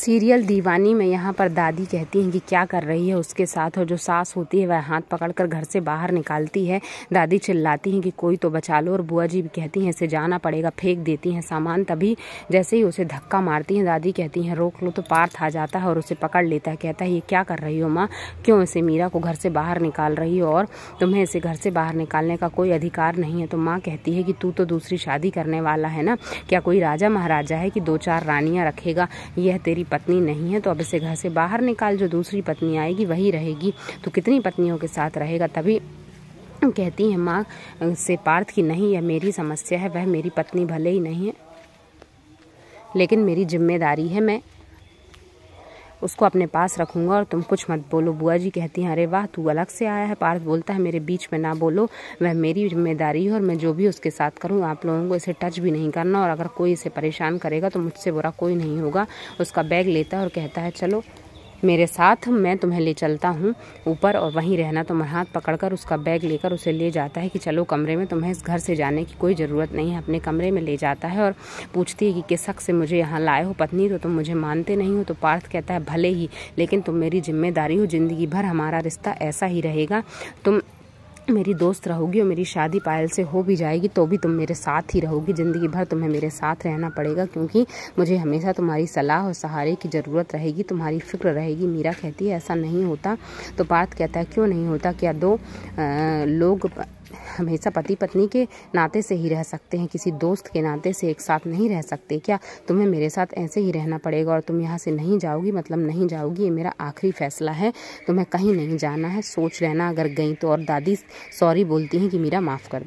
serial दीवानी में यहाँ पर दादी कहती हैं कि क्या कर रही है उसके साथ और जो सास होती है वह हाथ पकड़कर घर से बाहर निकालती है दादी चिल्लाती हैं कि कोई तो बचा लो और बुआ जी भी कहती हैं इसे जाना पड़ेगा फेंक देती हैं सामान तभी जैसे ही उसे धक्का मारती हैं दादी कहती हैं रोक लो तो पार्थ आ जाता है और उसे पकड़ लेता है कहता है ये क्या कर रही हो माँ क्यों इसे मीरा को घर से बाहर निकाल रही हो और तुम्हें इसे घर से बाहर निकालने का कोई अधिकार नहीं है तो माँ कहती है कि तू तो दूसरी शादी करने वाला है ना क्या कोई राजा महाराजा है कि दो चार रानियाँ रखेगा यह तेरी पत्नी नहीं है तो अब इसे घर से बाहर निकाल जो दूसरी पत्नी आएगी वही रहेगी तो कितनी पत्नियों के साथ रहेगा तभी कहती है माँ से पार्थ की नहीं यह मेरी समस्या है वह मेरी पत्नी भले ही नहीं है लेकिन मेरी जिम्मेदारी है मैं उसको अपने पास रखूंगा और तुम कुछ मत बोलो बुआ जी कहती हैं अरे वाह तू अलग से आया है पार्थ बोलता है मेरे बीच में ना बोलो वह मेरी जिम्मेदारी है और मैं जो भी उसके साथ करूँ आप लोगों को इसे टच भी नहीं करना और अगर कोई इसे परेशान करेगा तो मुझसे बुरा कोई नहीं होगा उसका बैग लेता है और कहता है चलो मेरे साथ मैं तुम्हें ले चलता हूँ ऊपर और वहीं रहना तो हाथ पकड़कर उसका बैग लेकर उसे ले जाता है कि चलो कमरे में तुम्हें इस घर से जाने की कोई ज़रूरत नहीं है अपने कमरे में ले जाता है और पूछती है कि किस शख्स से मुझे यहाँ लाए हो पत्नी तो तुम मुझे मानते नहीं हो तो पार्थ कहता है भले ही लेकिन तुम मेरी जिम्मेदारी हो ज़िंदगी भर हमारा रिश्ता ऐसा ही रहेगा तुम मेरी दोस्त रहोगी और मेरी शादी पायल से हो भी जाएगी तो भी तुम मेरे साथ ही रहोगी ज़िंदगी भर तुम्हें मेरे साथ रहना पड़ेगा क्योंकि मुझे हमेशा तुम्हारी सलाह और सहारे की ज़रूरत रहेगी तुम्हारी फिक्र रहेगी मीरा कहती है ऐसा नहीं होता तो बात कहता है क्यों नहीं होता क्या दो आ, लोग हमेशा पति पत्नी के नाते से ही रह सकते हैं किसी दोस्त के नाते से एक साथ नहीं रह सकते क्या तुम्हें मेरे साथ ऐसे ही रहना पड़ेगा और तुम यहाँ से नहीं जाओगी मतलब नहीं जाओगी ये मेरा आखिरी फैसला है तुम्हें कहीं नहीं जाना है सोच लेना अगर गई तो और दादी सॉरी बोलती हैं कि मेरा माफ़ कर